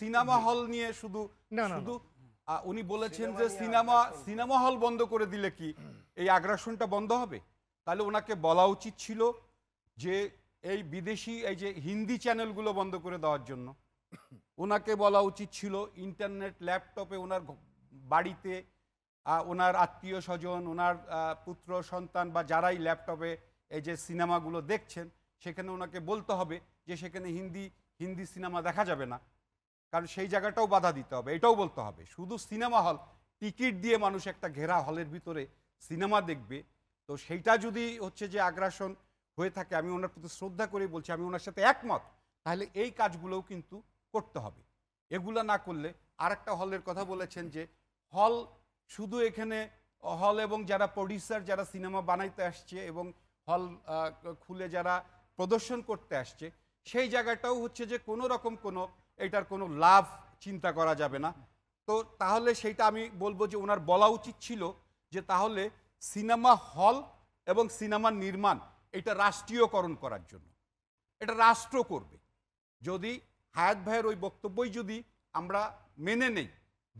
cinema hall নিয়ে শুধু শুধু উনি বলেছেন যে সিনেমা সিনেমা হল বন্ধ করে দিলে কি এই আগ্রাসনটা বন্ধ হবে তাহলে ওনাকে বলা উচিত ছিল যে এই বিদেশি এই যে হিন্দি চ্যানেলগুলো বন্ধ করে দেওয়ার জন্য ওনাকে বলা উচিত ছিল ইন্টারনেট ল্যাপটপে ওনার বাড়িতে ওনার আত্মীয় স্বজন ওনার পুত্র সন্তান বা যারাই ল্যাপটপে এই যে সিনেমাগুলো দেখছেন সেখানে ওনাকে বলতে হবে যে সেখানে হিন্দি হিন্দি সিনেমা দেখা যাবে না কারণ সেই জায়গাটাও বাধা দিতে হবে এটাও বলতে হবে শুধু সিনেমা হল টিকিট দিয়ে মানুষ একটা ঘেরা হলের ভিতরে সিনেমা দেখবে তো সেইটা যদি হচ্ছে যে আগ্রাসন হয়ে থাকে আমি ওনার প্রতি শ্রদ্ধা করে বলছি আমি ওনার সাথে একমত তাহলে এই কাজগুলোও কিন্তু করতে হবে এগুলা না করলে আর একটা হলের কথা বলেছেন যে হল শুধু এখানে হল এবং যারা প্রডিউসার যারা সিনেমা বানাইতে আসছে এবং হল খুলে যারা প্রদর্শন করতে আসছে সেই জায়গাটাও হচ্ছে যে কোনো রকম কোনো এটার কোনো লাভ চিন্তা করা যাবে না তো তাহলে সেইটা আমি বলবো যে ওনার বলা উচিত ছিল যে তাহলে সিনেমা হল এবং সিনেমার নির্মাণ এটা রাষ্ট্রীয়করণ করার জন্য এটা রাষ্ট্র করবে যদি হায়াত ভাইয়ের ওই বক্তব্যই যদি আমরা মেনে নেই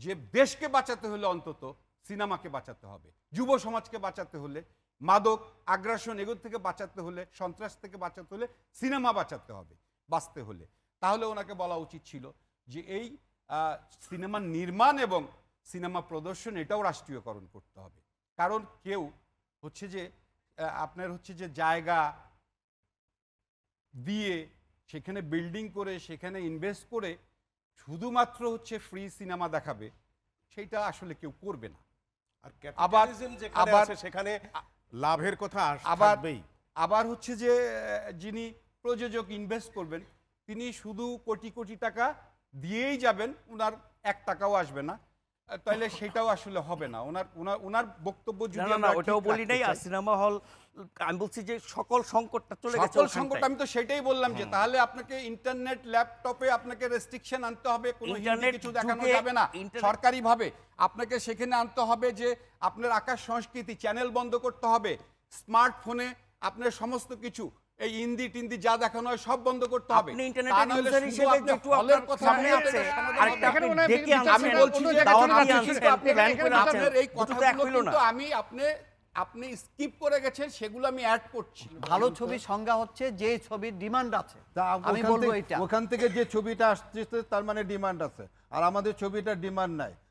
যে দেশকে বাঁচাতে হলে অন্তত সিনেমাকে বাঁচাতে হবে যুব সমাজকে বাঁচাতে হলে মাদক আগ্রাসন এগুলো থেকে বাঁচাতে হলে সন্ত্রাস থেকে বাঁচাতে হলে সিনেমা বাঁচাতে হবে বাঁচতে হলে তাহলে ওনাকে বলা উচিত ছিল যে এই সিনেমা নির্মাণ এবং সিনেমা প্রদর্শন এটাও রাষ্ট্রীয়করণ করতে হবে কারণ কেউ হচ্ছে যে আপনার হচ্ছে যে জায়গা দিয়ে সেখানে বিল্ডিং করে সেখানে ইনভেস্ট করে শুধুমাত্র হচ্ছে ফ্রি সিনেমা দেখাবে সেটা আসলে কেউ করবে না আর আবার সেখানে লাভের কথা আবার আবার হচ্ছে যে যিনি প্রযোজক ইনভেস্ট করবেন তিনি শুধু কোটি কোটি টাকা দিয়েই যাবেন ওনার এক টাকাও আসবে না তাহলে সেটাও আসলে হবে না ওনার ওনার ওনার বক্তব্য যদি না না ওটাও বলি নাই আর সিনেমা হল আমি বলছি যে সকল সংকটটা চলে গেছে সকল সংকট আমি তো সেটাই বললাম যে তাহলে আপনাকে ইন্টারনেট ল্যাপটপে আপনাকে রেস্ট্রিকশন আনতে হবে কোনো ইন্টারনেট কিছু দেখানো যাবে না সরকারি ভাবে আপনাকে সেখানে আনতে হবে যে আপনার আকাশ সংস্কৃতি চ্যানেল বন্ধ করতে হবে স্মার্টফোনে আপনার সমস্ত কিছু এই ইন্দি টিন্দি যা দেখানো হয় সব বন্ধ করতে হবে আপনি ইন্টারনেট ইউজার হিসেবে একটু আপনার কথা সামনে আছে আর আরেকটা আপনি দেখি আমি বলছি যে দাওয়াত আছে আপনি ব্যান করে আছেন এই কথাগুলো কিন্তু আমি আপনি আপনি স্কিপ করে গেছেন সেগুলো আমি অ্যাড করছি ভালো ছবি সংজ্ঞা হচ্ছে যে ছবির ডিমান্ড আছে আমি বলবো এটা ওখান থেকে যে ছবিটা আসছে তার মানে ডিমান্ড আছে আর আমাদের ছবিটা ডিমান্ড নাই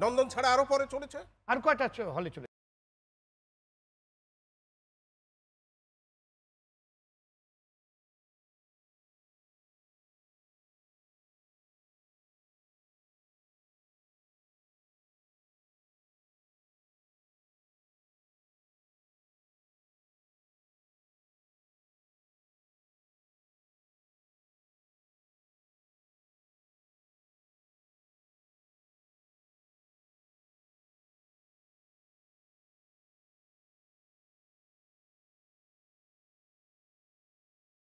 নন্দন ছাড়া আরো পরে চলেছে আর কয়টা হলে চলে